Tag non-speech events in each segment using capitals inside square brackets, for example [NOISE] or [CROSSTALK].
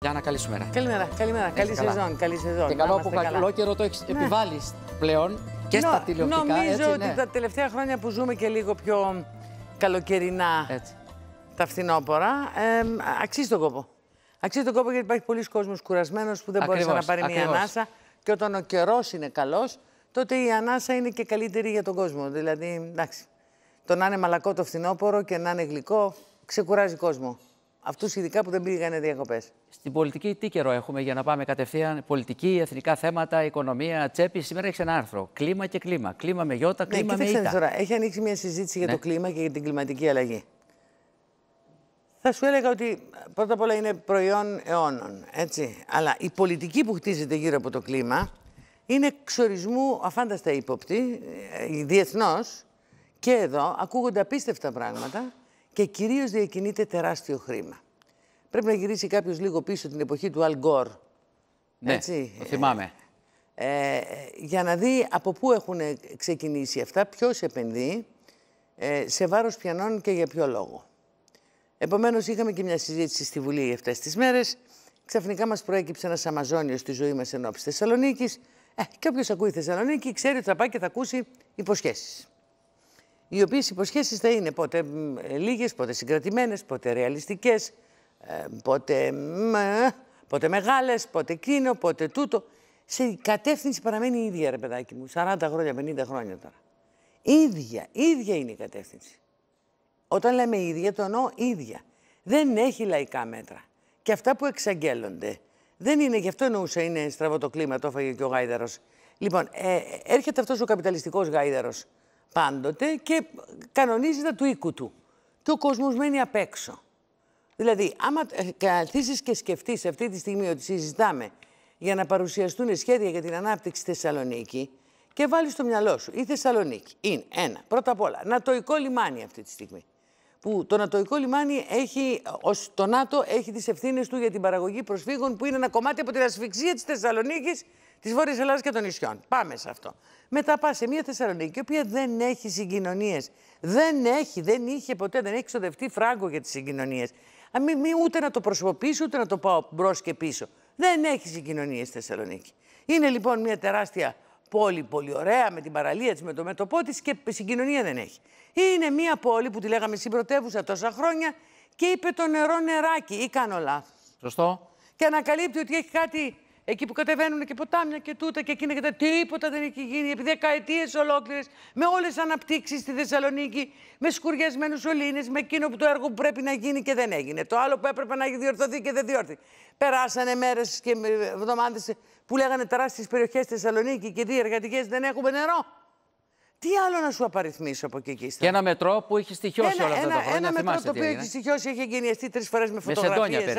Γιάννα, καλή σου Καλημέρα, καλημέρα. Καλή σεζόν, καλή σεζόν. Και καλό που καλό καιρό το έχεις ναι. επιβάλεις πλέον και Νο, στα τηλεοπτικά. Νομίζω ναι. ότι τα τελευταία χρόνια που ζούμε και λίγο πιο καλοκαιρινά έτσι. τα φθινόπωρα, ε, αξίζει τον κόπο. Αξίζει τον κόπο γιατί υπάρχει πολλοί κόσμος κουρασμένος που δεν μπορεί να πάρει μια ανάσα. Και όταν ο καιρός είναι καλός, τότε η ανάσα είναι και καλύτερη για τον κόσμο. Δηλαδή, εντάξει. Το να είναι μαλακό το φθινόπωρο και να είναι γλυκό ξεκουράζει κόσμο αυτούς ειδικά που δεν πήγαν διακοπές. Στην πολιτική, τι καιρό έχουμε για να πάμε κατευθείαν. Πολιτική, εθνικά θέματα, οικονομία, τσέπη. Σήμερα έχει ένα άρθρο. Κλίμα και κλίμα. Κλίμα με γιώτα, ναι, κλίμα ναι, με ήττα. Τώρα, έχει ανοίξει μια συζήτηση για ναι. το κλίμα και για την κλιματική αλλαγή. Θα σου έλεγα ότι πρώτα απ' όλα είναι προϊόν αιώνων. Έτσι. Αλλά η πολιτική που χτίζεται γύρω από το κλίμα είναι εξορισμού αφάνταστα ύποπτη, ε, διεθνώς. Και εδώ ακούγονται απίστευτα πράγματα και κυρίως διακινείται τεράστιο χρήμα. Πρέπει να γυρίσει κάποιος λίγο πίσω την εποχή του Αλγκόρ. Ναι, το θυμάμαι. Ε, ε, για να δει από πού έχουν ξεκινήσει αυτά, ποιος επενδύει, ε, σε βάρος πιανών και για ποιο λόγο. Επομένως, είχαμε και μια συζήτηση στη Βουλή αυτές τις μέρες. Ξαφνικά μας προέκυψε ένας αμαζόνιος στη ζωή μας ενώπιση Θεσσαλονίκης. Ε, και όποιος ακούει Θεσσαλονίκη ξέρει ότι θα πάει και θα ακούσει υποσχέσεις οι οποίες υποσχέσεις θα είναι πότε λίγες, πότε συγκρατημένες, πότε ρεαλιστικές, ε, πότε, πότε μεγάλες, πότε εκείνο, πότε τούτο. Σε κατεύθυνση παραμένει η ίδια, ρε παιδάκι μου, 40 χρόνια, 50 χρόνια τώρα. ίδια, ίδια είναι η κατεύθυνση. Όταν λέμε ίδια, το εννοώ ίδια. Δεν έχει λαϊκά μέτρα. Και αυτά που εξαγγέλλονται δεν είναι, γι' αυτό εννοούσα, είναι στραβό το κλίμα, το έφαγε και ο Γάιδαρος. Λοιπόν, ε, ε, έρχεται αυτός ο καπιταλιστικός Γάιδαρος πάντοτε και κανονίζει τα του οίκου του. Και ο κόσμο μένει απ' έξω. Δηλαδή, άμα ε, καθίσει και σκεφτείς αυτή τη στιγμή ότι συζητάμε για να παρουσιαστούν σχέδια για την ανάπτυξη στη Θεσσαλονίκη και βάλεις στο μυαλό σου η Θεσσαλονίκη είναι ένα, πρώτα απ' όλα, νατοϊκό λιμάνι αυτή τη στιγμή. Που το νατοϊκό λιμάνι έχει, ως το ΝΑΤΟ έχει τις ευθύνες του για την παραγωγή προσφύγων που είναι ένα κομμάτι από την ασφυξία της Θεσσαλονίκης της Βόρειας Ελλάδας και των νησιών. Πάμε σε αυτό. Μετά πας σε μια Θεσσαλονίκη, η οποία δεν έχει συγκοινωνίες. Δεν έχει, δεν είχε ποτέ, δεν έχει ξοδευτεί φράγκο για τις συγκοινωνίες. Μην μη, ούτε να το προσωποποιήσω, ούτε να το πάω μπρος και πίσω. Δεν έχει συγκοινωνίες στη Θεσσαλονίκη. Είναι λοιπόν μια τεράστια πόλη, πολύ ωραία, με την παραλία της, με το μέτωπό της και συγκοινωνία δεν έχει. Είναι μια πόλη που τη λέγαμε συμπρωτεύουσα τόσα χρόνια και είπε το νερό νεράκι, ή κάνω λάθος. Σωστό. Και ανακαλύπτει ότι έχει κάτι εκεί που κατεβαίνουν και ποτάμια και τούτα και εκείνα και τα τίποτα δεν έχει γίνει επί δεκαετίες ολόκληρες, με όλες τις αναπτύξεις στη Θεσσαλονίκη, με σκουριασμένους σωλήνες, με εκείνο που το έργο που πρέπει να γίνει και δεν έγινε. Το άλλο που έπρεπε να έχει διορθωθεί και δεν διορθεί. Περάσανε μέρες και εβδομάδες που λέγανε τεράστιες περιοχές στη Θεσσαλονίκη και δύο εργατικές δεν έχουμε νερό. Τι άλλο να σου απαριθμίσω από εκεί και Και ένα μετρό που έχει στοιχειώσει όλα αυτά τα χρόνια. Ένα μετρό το οποίο έχει στοιχειώσει, έχει εγκαινιαστεί τρεις φορές με φωτογραφίε,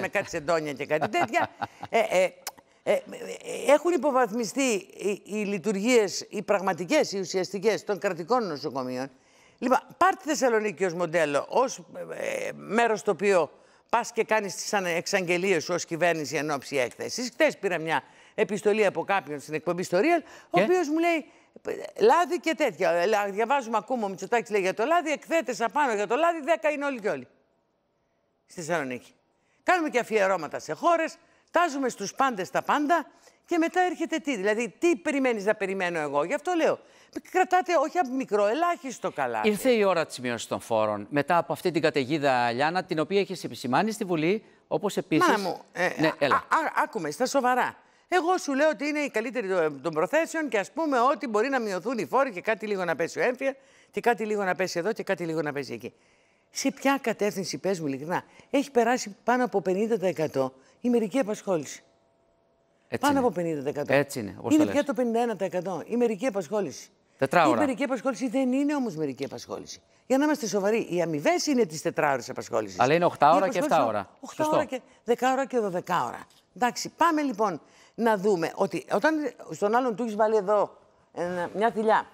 με κάτι σεντόνια και κάτι τέτοια. [LAUGHS] ε, ε, ε, ε, έχουν υποβαθμιστεί οι, οι λειτουργίες, οι πραγματικές, οι ουσιαστικές των κρατικών νοσοκομείων. Λοιπόν, πάρτε τη Θεσσαλονίκη ως μοντέλο, ως ε, μέρος το οποίο πας και κάνεις τις εξαγγελίες σου ως κυβέρνηση εν ώψη έκθεσης. Χθες πήρα μια επιστολή από κάποιον στην εκπομπή Ιστορία, ο οποίος μου λέει λάδι και τέτοια. Ε, διαβάζουμε, ακόμα ο Μητσοτάκης λέει για το λάδι, εκθέτες απάνω για το λάδι, δέκα είναι όλοι και όλοι. Στη Θεσσαλονίκη. Κάνουμε και αφιερώματα σε χώρες, τάζουμε στους πάντες τα πάντα και μετά έρχεται τι. Δηλαδή, τι περιμένεις να περιμένω εγώ. Γι' αυτό λέω. Κρατάτε όχι από μικρό, ελάχιστο καλά. Ήρθε η ώρα της μείωση των φόρων. Μετά από αυτή την καταιγίδα, Λιάνα, την οποία έχεις επισημάνει στη Βουλή, όπως επίσης. Μάνα μου, ε, ναι, έλα. Α, α, άκουμε, στα σοβαρά. Εγώ σου λέω ότι είναι η καλύτερη ε, των προθέσεων και ας πούμε ότι μπορεί να μειωθούν οι φόροι και κάτι λίγο να πέσει ο έμφυα και κάτι λίγο να πέσει εδώ και κάτι λίγο να πέσει εκεί. Σε ποια κατεύθυνση, πες μου ειλικρινά, έχει περάσει πάνω από 50% η μερική απασχόληση. Έτσι Πάνω από 50%. Έτσι είναι. είναι το πια το 51% η μερική απασχόληση. Τετράωρα. Η μερική απασχόληση δεν είναι όμως μερική απασχόληση. Για να είμαστε σοβαροί, οι αμοιβές είναι τη τετράωρη απασχόλησης. Αλλά είναι 8 ώρα και 7 ώρα. 8 ώρα και 10 ώρα και 12 ώρα. Εντάξει, πάμε λοιπόν να δούμε ότι όταν στον άλλον του έχεις βάλει εδώ μια θηλιά,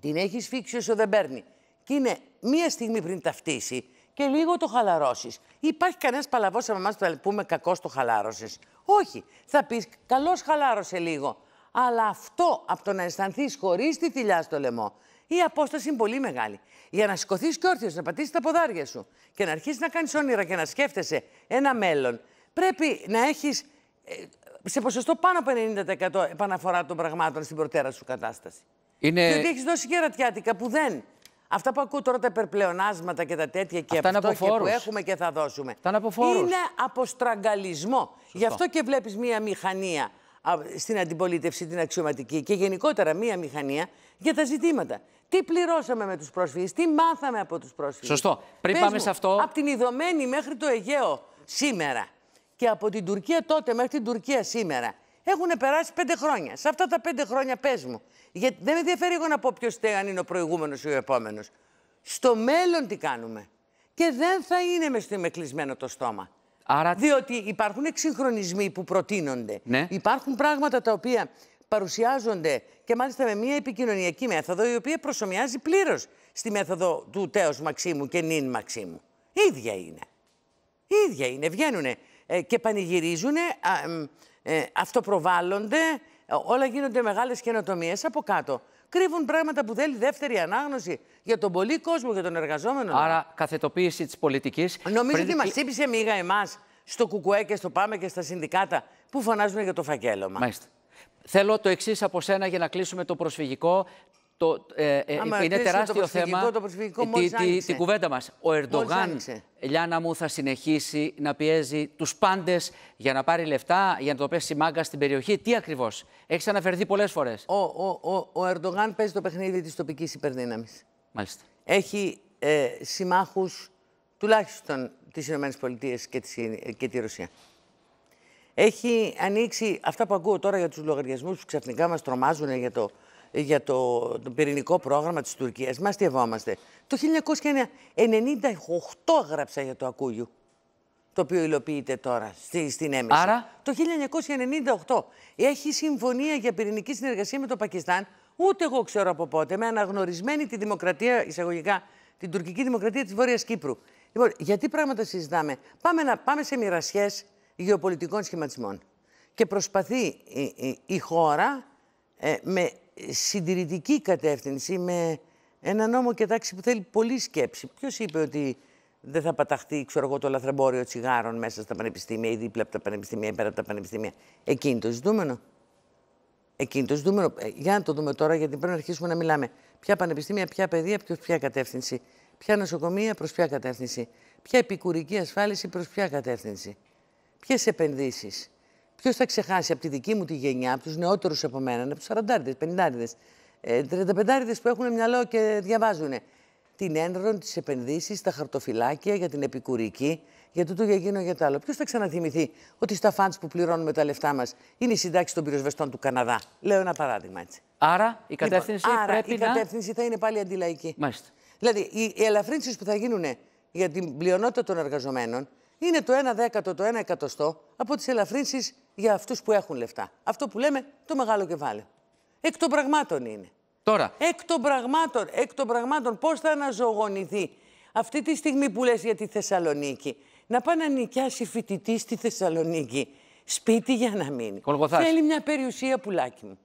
την έχεις φίξει όσο δεν παίρνει, και είναι μία στιγμή πριν ταυτίσει, και λίγο το χαλαρώσεις. Υπάρχει κανένας παλαβός από εμάς που θα πούμε κακός το χαλάρωσες. Όχι. Θα πεις καλώς χαλάρωσε λίγο. Αλλά αυτό από το να αισθανθείς χωρίς τη θηλιά στο λαιμό, η απόσταση είναι πολύ μεγάλη. Για να σηκωθείς και όρθιο, να πατήσεις τα ποδάρια σου και να αρχίσεις να κάνεις όνειρα και να σκέφτεσαι ένα μέλλον, πρέπει να έχεις ε, σε ποσοστό πάνω από 90% επαναφορά των πραγμάτων στην προτέρα σου κατάσταση. Είναι... Διότι έχεις δώσει και ρατιάτικα που δεν Αυτά που ακούω τώρα τα υπερπλεονάσματα και τα τέτοια και Αυτά αυτό που έχουμε και θα δώσουμε. είναι από Είναι στραγγαλισμό. Γι' αυτό και βλέπεις μία μηχανία στην αντιπολίτευση, την αξιωματική και γενικότερα μία μηχανία για τα ζητήματα. Τι πληρώσαμε με τους πρόσφυγες, τι μάθαμε από τους πρόσφυγες. Σωστό. Πριν πάμε σε αυτό... Από την Ιδωμένη μέχρι το Αιγαίο σήμερα και από την Τουρκία τότε μέχρι την Τουρκία σήμερα έχουν περάσει πέντε χρόνια. Σε αυτά τα πέντε χρόνια, πες μου. Γιατί δεν με ενδιαφέρει εγώ να πω ποιος αν είναι ο προηγούμενος ή ο επόμενος. Στο μέλλον τι κάνουμε. Και δεν θα είναι μες, κλεισμένο το στόμα. Άρα... Διότι υπάρχουν εξυγχρονισμοί που προτείνονται. Ναι. Υπάρχουν πράγματα τα οποία παρουσιάζονται και μάλιστα με μια επικοινωνιακή μέθοδο η οποία προσωμιάζει πλήρως στη μέθοδο του τέος Μαξίμου και νυν Μαξίμου. ίδια είναι. ίδια είναι. Βγαίνουν ε, και πανηγυρίζουν ε, αυτοπροβάλλονται, ε, όλα γίνονται μεγάλες καινοτομίες από κάτω. Κρύβουν πράγματα που θέλει δεύτερη ανάγνωση για τον πολύ κόσμο, για τον εργαζόμενο. Άρα, καθετοποίηση της πολιτικής. Νομίζω ότι μα τύπησε μίγα εμάς στο Κουκουέ και στο Πάμε και στα συνδικάτα που φωνάζουν για το φακέλωμα. Μάλιστα. Θέλω το εξής από σένα για να κλείσουμε το προσφυγικό, το, ε, ε, είναι τεράστιο θέμα. Το τη, την κουβέντα μας. Ο Ερντογάν, Λιάνα μου, θα συνεχίσει να πιέζει τους πάντες για να πάρει λεφτά, για να το πέσει μάγκα στην περιοχή. Τι ακριβώς. Έχεις αναφερθεί πολλές φορές. Ο, ο, ο, Ερντογάν παίζει το παιχνίδι της τοπικής υπερδύναμης. Μάλιστα. Έχει ε, συμμάχους τουλάχιστον τις ΗΠΑ και, της, και τη Ρωσία. Έχει ανοίξει αυτά που ακούω τώρα για τους λογαριασμούς που ξαφνικά μας τρομάζουν για το για το, το πυρηνικό πρόγραμμα της Τουρκίας. Μα στεβόμαστε. Το 1998 γράψα για το Ακούγιο, το οποίο υλοποιείται τώρα στη, στην Έμεση. Άρα... Το 1998 έχει συμφωνία για πυρηνική συνεργασία με το Πακιστάν, ούτε εγώ ξέρω από πότε, με αναγνωρισμένη τη δημοκρατία, εισαγωγικά, την τουρκική δημοκρατία της Βόρειας Κύπρου. Λοιπόν, γιατί πράγματα συζητάμε. Πάμε, να, πάμε σε μοιρασιές γεωπολιτικών σχηματισμών. Και προσπαθεί η, χώρα ε, με συντηρητική κατεύθυνση με ένα νόμο και τάξη που θέλει πολλή σκέψη. Ποιος είπε ότι δεν θα παταχτεί ξέρω το λαθρεμπόριο τσιγάρων μέσα στα πανεπιστήμια ή δίπλα από τα πανεπιστήμια ή πέρα από τα πανεπιστήμια. Εκείνη το ζητούμενο. Εκείνη το ζητούμενο. Ε, για να το δούμε τώρα, γιατί πρέπει να αρχίσουμε να μιλάμε. Ποια πανεπιστήμια, ποια παιδεία, ποιος ποια κατεύθυνση. Ποια νοσοκομεία προς ποια κατεύθυνση. Ποια επικουρική ασφάλιση προς ποια κατεύθυνση. Ποιες επενδύσεις. Ποιος θα ξεχάσει από τη δική μου τη γενιά, από τους νεότερους από μένα, από τους 40, 50, 35 που έχουν μυαλό και διαβάζουν. Την ένρον, τις επενδύσεις, τα χαρτοφυλάκια για την επικουρική, για τούτο, για εκείνο, για το άλλο. Ποιος θα ξαναθυμηθεί ότι στα φαντ που πληρώνουμε τα λεφτά μας είναι η συντάξη των πυροσβεστών του Καναδά. Λέω ένα παράδειγμα έτσι. Άρα η λοιπόν, κατεύθυνση λοιπόν, άρα, πρέπει η να... κατεύθυνση θα είναι πάλι αντιλαϊκή. Μάλιστα. Δηλαδή οι, οι ελαφρύνσεις που θα γίνουν για την πλειονότητα των εργαζομένων είναι το 1 δέκατο, το 1 εκατοστό από τις ελαφρύνσεις για αυτούς που έχουν λεφτά. Αυτό που λέμε το μεγάλο κεφάλαιο. Εκ των πραγμάτων είναι. Τώρα. Εκ των πραγμάτων, εκ των πραγμάτων πώς θα αναζωογονηθεί αυτή τη στιγμή που λες για τη Θεσσαλονίκη. Να πάει να νοικιάσει φοιτητής στη Θεσσαλονίκη. Σπίτι για να μείνει. Κολγοθάς. Θέλει μια περιουσία πουλάκι μου.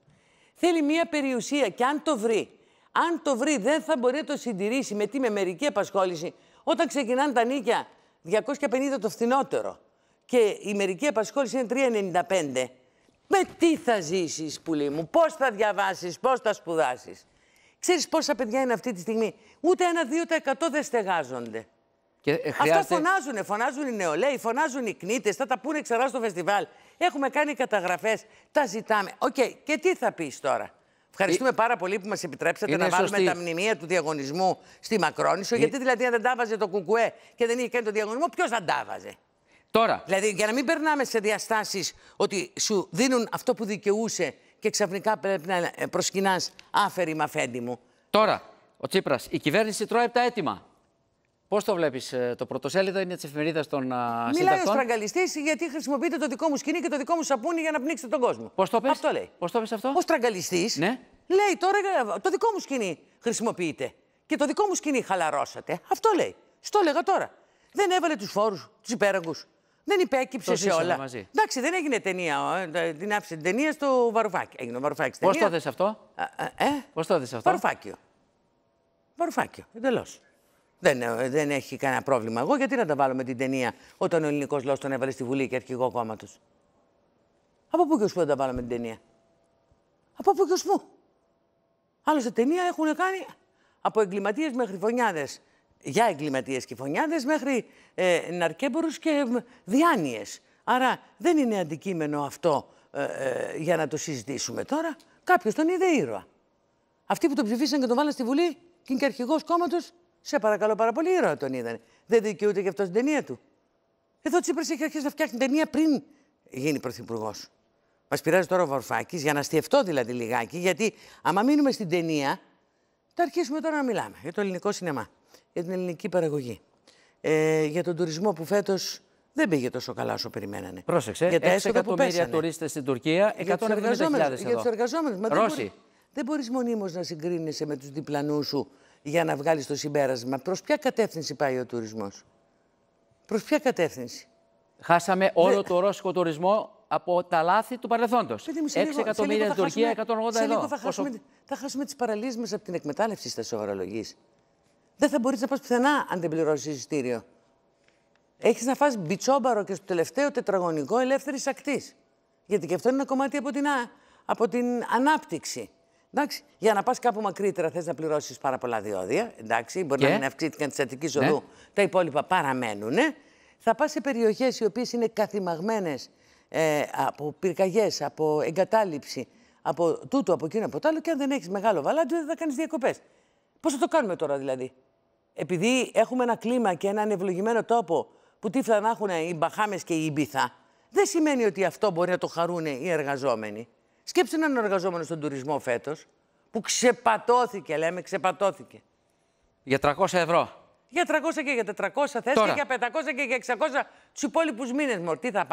Θέλει μια περιουσία και αν το βρει, αν το βρει δεν θα μπορεί να το συντηρήσει με τι με μερική απασχόληση όταν ξεκινάνε τα νίκια 250 το φθηνότερο και η μερική απασχόληση είναι 3,95. Με τι θα ζήσεις, πουλή μου, πώς θα διαβάσεις, πώς θα σπουδάσεις. Ξέρεις πόσα παιδιά είναι αυτή τη στιγμή. Ούτε ένα-δύο τα εκατό δεν στεγάζονται. Και ε, χρειάζεται... Αυτά φωνάζουν, φωνάζουν οι νεολαίοι, φωνάζουν οι κνήτες, θα τα πούνε ξερά στο φεστιβάλ. Έχουμε κάνει καταγραφές, τα ζητάμε. Οκ, okay. και τι θα πεις τώρα. Ευχαριστούμε ε... πάρα πολύ που μας επιτρέψατε είναι να σωστή. βάλουμε τα μνημεία του διαγωνισμού στη Μακρόνισο. Ε... Γιατί δηλαδή, αν δεν τα βάζε το Κουκουέ και δεν είχε κάνει το διαγωνισμό, ποιος θα τα βάζε. Τώρα. Δηλαδή, για να μην περνάμε σε διαστάσεις ότι σου δίνουν αυτό που δικαιούσε και ξαφνικά πρέπει να προσκυνάς άφερη μαφέντη μου. Τώρα, ο Τσίπρας, η κυβέρνηση τρώει από τα έτοιμα. Πώς το βλέπεις, ε, το πρωτοσέλιδο είναι της εφημερίδας των Μιλάει ο στραγγαλιστής, γιατί χρησιμοποιείτε το δικό μου σκηνή και το δικό μου σαπούνι για να πνίξετε τον κόσμο. Πώς το πες? Αυτό λέει. Πώς το αυτό. Ο στραγγαλιστής ναι. λέει τώρα ε, το δικό μου σκηνή χρησιμοποιείτε. Και το δικό μου σκηνή χαλαρώσατε. Αυτό λέει. Στο έλεγα τώρα. Δεν έβαλε τους φόρους, τους υπέραγγου. Δεν υπέκυψε σε όλα. Μαζί. Εντάξει, δεν έγινε ταινία. Ε, την άφησε την ταινία στο Βαρουφάκι. Έγινε ο Βαρουφάκι. Πώ το δε αυτό, ε? Πώς το αυτό, Βαρουφάκιο. Βαρουφάκιο, εντελώς. Δεν, ε, δεν έχει κανένα πρόβλημα. Εγώ γιατί να τα βάλω με την ταινία όταν ο ελληνικός λαός τον έβαλε στη Βουλή και αρχηγό κόμματος. Από πού και ω δεν τα βάλω με την ταινία. Από πού και ω πού. Άλλωστε ταινία έχουν κάνει από εγκληματίες μέχρι φωνιάδες για εγκληματίες και φωνιάδες μέχρι ε, ναρκέμπορους και διάνοιε. Άρα δεν είναι αντικείμενο αυτό ε, ε, για να το συζητήσουμε τώρα. Κάποιος τον είδε ήρωα. Αυτοί που τον ψηφίσαν και τον βάλαν στη Βουλή και είναι και αρχηγός κόμματος, σε παρακαλώ πάρα πολύ, ήρωα τον είδαν. Δεν δικαιούται και αυτός την ταινία του. Εδώ Τσίπρας έχει αρχίσει να φτιάχνει ταινία πριν γίνει πρωθυπουργός. Μας πειράζει τώρα ο Βαρουφάκης, για να στιευτώ δηλαδή λιγάκι, γιατί άμα μείνουμε στην ταινία, θα αρχίσουμε τώρα να μιλάμε για το ελληνικό σινεμά για την ελληνική παραγωγή. Ε, για τον τουρισμό που φέτος δεν πήγε τόσο καλά όσο περιμένανε. Πρόσεξε. Για τα εκατομμύρια τουρίστες στην Τουρκία, 170.000 Για τους εργαζόμενου. Μα Ρώσοι. δεν μπορείς μονίμως να συγκρίνει με τους διπλανούς σου για να βγάλεις το συμπέρασμα. Προς ποια κατεύθυνση πάει ο τουρισμός. Προς ποια κατεύθυνση. Χάσαμε όλο το ρώσικο τουρισμό από τα λάθη του παρελθόντος. 6 εκατομμύρια στην Τουρκία, 180 ευρώ. Θα χάσουμε, χάσουμε τις παραλίες μας από την εκμετάλλευση τη ορολογή δεν θα μπορείς να πας πουθενά αν δεν πληρώσεις εισιτήριο. Έχεις να φας μπιτσόμπαρο και στο τελευταίο τετραγωνικό ελεύθερης ακτής. Γιατί και αυτό είναι ένα κομμάτι από την, α... από την ανάπτυξη. Εντάξει, για να πας κάπου μακρύτερα θες να πληρώσεις πάρα πολλά διόδια. μπορεί να μην αυξήθηκαν της Αττικής Οδού, ναι. τα υπόλοιπα παραμένουν. Θα πας σε περιοχές οι οποίες είναι καθημαγμένες ε, από πυρκαγιές, από εγκατάλειψη, από τούτο, από εκείνο, από το άλλο. Και αν δεν έχεις μεγάλο βαλάντιο, δεν θα κάνεις διακοπές. Πώς θα το κάνουμε τώρα δηλαδή. Επειδή έχουμε ένα κλίμα και έναν ευλογημένο τόπο που τύφλα να έχουν οι Μπαχάμες και οι Ιμπιθά, δεν σημαίνει ότι αυτό μπορεί να το χαρούν οι εργαζόμενοι. Σκέψτε έναν εργαζόμενο στον τουρισμό φέτος που ξεπατώθηκε, λέμε, ξεπατώθηκε. Για 300 ευρώ. Για 300 και για 400 θες και για 500 και για 600 τους υπόλοιπους μήνες. Μορ, τι θα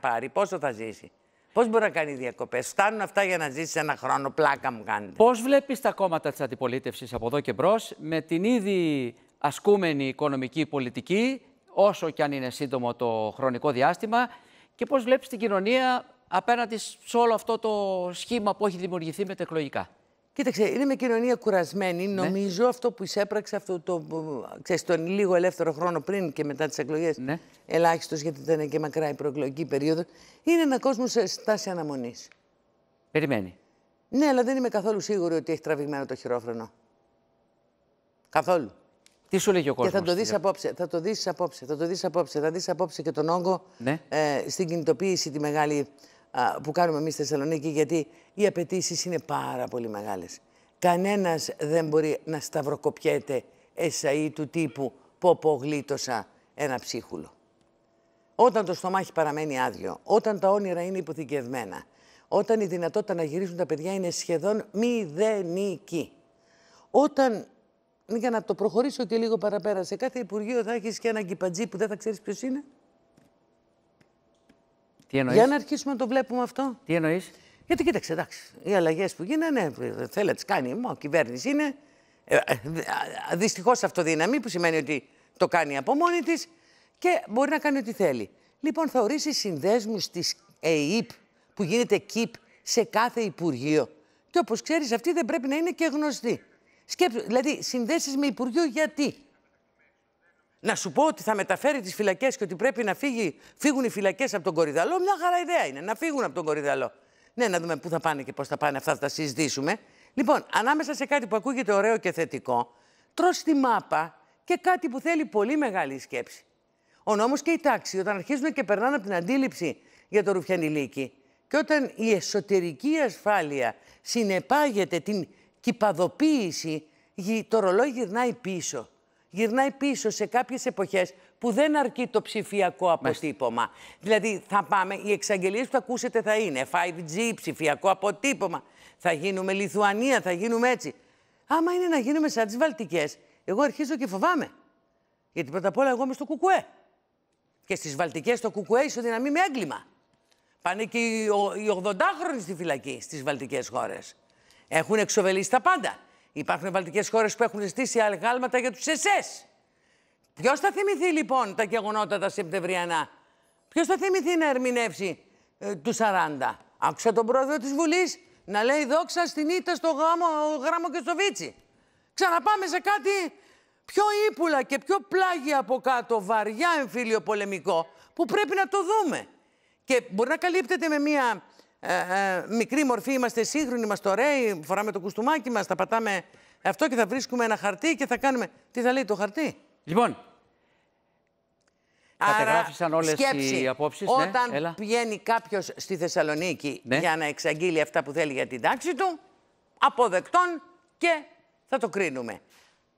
πάρει, πόσο θα ζήσει. Πώς μπορεί να κάνει διακοπές. Φτάνουν αυτά για να ζήσεις ένα χρόνο. Πλάκα μου κάνετε. Πώς βλέπεις τα κόμματα της αντιπολίτευσης από εδώ και μπρος με την ήδη ασκούμενη οικονομική πολιτική, όσο και αν είναι σύντομο το χρονικό διάστημα, και πώς βλέπεις την κοινωνία απέναντι σε όλο αυτό το σχήμα που έχει δημιουργηθεί με τεχνολογικά. Κοίταξε, είναι μια κοινωνία κουρασμένη. Ναι. Νομίζω αυτό που εισέπραξε αυτό το, ξέρεις, τον λίγο ελεύθερο χρόνο πριν και μετά τις εκλογές ναι. ελάχιστος γιατί ήταν και μακρά η προεκλογική περίοδο, είναι ένα κόσμος σε στάση αναμονής. Περιμένει. Ναι, αλλά δεν είμαι καθόλου σίγουρη ότι έχει τραβηγμένο το χειρόφρενο. Καθόλου. Τι σου λέγει ο κόσμο. Και θα το δει απόψε, θα το δεις απόψε, θα το δεις απόψε. Θα απόψε και τον όγκο ναι. Ε, στην κινητοποίηση τη μεγάλη που κάνουμε εμείς στη Θεσσαλονίκη, γιατί οι απαιτήσεις είναι πάρα πολύ μεγάλες. Κανένας δεν μπορεί να σταυροκοπιέται εσαΐ του τύπου «Πω που απογλίτωσα ένα ψίχουλο». Όταν το στομάχι παραμένει άδειο, όταν τα όνειρα είναι υποθηκευμένα, όταν η δυνατότητα να γυρίσουν τα παιδιά είναι σχεδόν μηδενική. Όταν, για να το προχωρήσω και λίγο παραπέρα, σε κάθε Υπουργείο θα έχεις και ένα κυπατζή που δεν θα ξέρεις ποιος είναι. Τι εννοείς? Για να αρχίσουμε να το βλέπουμε αυτό. Τι εννοείς. Γιατί κοίταξε, εντάξει, οι αλλαγές που γίνανε, θέλει να τις κάνει η κυβέρνηση είναι. Ε, ε, ε, Δυστυχώς αυτοδύναμη, που σημαίνει ότι το κάνει από μόνη της και μπορεί να κάνει ό,τι θέλει. Λοιπόν, θα ορίσει συνδέσμους της ΕΕΠ που γίνεται ΚΙΠ σε κάθε Υπουργείο. Και όπως ξέρεις, αυτή δεν πρέπει να είναι και γνωστή. Σκέψου, δηλαδή, συνδέσεις με Υπουργείο γιατί να σου πω ότι θα μεταφέρει τις φυλακές και ότι πρέπει να φύγει, φύγουν οι φυλακές από τον Κορυδαλό, μια χαρά ιδέα είναι να φύγουν από τον Κορυδαλό. Ναι, να δούμε πού θα πάνε και πώς θα πάνε, αυτά θα τα συζητήσουμε. Λοιπόν, ανάμεσα σε κάτι που ακούγεται ωραίο και θετικό, τρώ τη μάπα και κάτι που θέλει πολύ μεγάλη σκέψη. Ο νόμος και η τάξη, όταν αρχίζουν και περνάνε από την αντίληψη για το ρουφιανιλίκι και όταν η εσωτερική ασφάλεια συνεπάγεται την κυπαδοποίηση, το ρολόι γυρνάει πίσω γυρνάει πίσω σε κάποιες εποχές που δεν αρκεί το ψηφιακό αποτύπωμα. Δηλαδή θα πάμε, οι εξαγγελίες που θα ακούσετε θα είναι 5G, ψηφιακό αποτύπωμα, θα γίνουμε Λιθουανία, θα γίνουμε έτσι. Άμα είναι να γίνουμε σαν τις Βαλτικές, εγώ αρχίζω και φοβάμαι. Γιατί πρώτα απ' όλα εγώ είμαι στο κουκουέ. Και στις Βαλτικές το κουκουέ ισοδυναμεί με έγκλημα. Πάνε και οι 80χρονοι στη φυλακή στις Βαλτικές χώρες. Έχουν εξοβελήσει τα πάντα. Υπάρχουν βαλτικές χώρες που έχουν ζητήσει αλγάλματα για τους ΕΣΕΣ. Ποιος θα θυμηθεί λοιπόν τα γεγονότα τα Σεπτεμβριανά, Ποιος θα θυμηθεί να ερμηνεύσει ε, του 40. Άκουσα τον πρόεδρο της Βουλής να λέει δόξα στην ήττα στο γάμο, γράμμο και στο βίτσι. Ξαναπάμε σε κάτι πιο ύπουλα και πιο πλάγι από κάτω, βαριά εμφύλιο πολεμικό, που πρέπει να το δούμε. Και μπορεί να καλύπτεται με μια ε, ε, μικρή μορφή, είμαστε σύγχρονοι, είμαστε ωραίοι, φοράμε το κουστούμάκι μας, θα πατάμε αυτό και θα βρίσκουμε ένα χαρτί και θα κάνουμε... Τι θα λέει το χαρτί. Λοιπόν, Άρα, καταγράφησαν όλες οι απόψεις. Ναι, Όταν ναι, πηγαίνει κάποιος στη Θεσσαλονίκη ναι. για να εξαγγείλει αυτά που θέλει για την τάξη του, αποδεκτών και θα το κρίνουμε.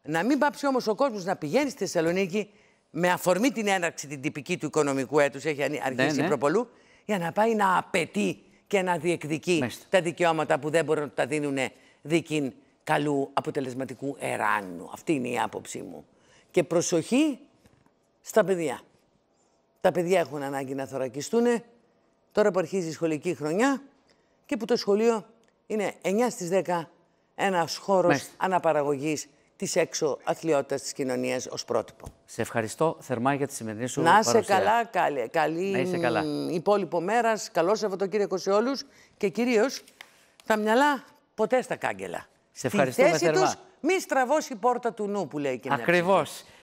Να μην πάψει όμως ο κόσμος να πηγαίνει στη Θεσσαλονίκη με αφορμή την έναρξη την τυπική του οικονομικού έτους, έχει ναι, αρχίσει ναι, προπολού, για να πάει να απαιτεί και να διεκδικεί τα δικαιώματα που δεν μπορούν να τα δίνουν δίκην καλού αποτελεσματικού εράνου. Αυτή είναι η άποψή μου. Και προσοχή στα παιδιά. Τα παιδιά έχουν ανάγκη να θωρακιστούν. Τώρα που αρχίζει η σχολική χρονιά και που το σχολείο είναι 9 στις 10 ένας χώρος αναπαραγωγής της έξω αθλειότητας της κοινωνίας ως πρότυπο. Σε ευχαριστώ θερμά για τη σημερινή σου Να είσαι καλά, καλή, καλή Να είσαι καλά. υπόλοιπο μέρας. Καλό Σαββατοκύριακο σε όλους και κυρίως τα μυαλά ποτέ στα κάγκελα. Σε ευχαριστώ Τους, μη στραβώσει η πόρτα του νου που λέει και Ακριβώ.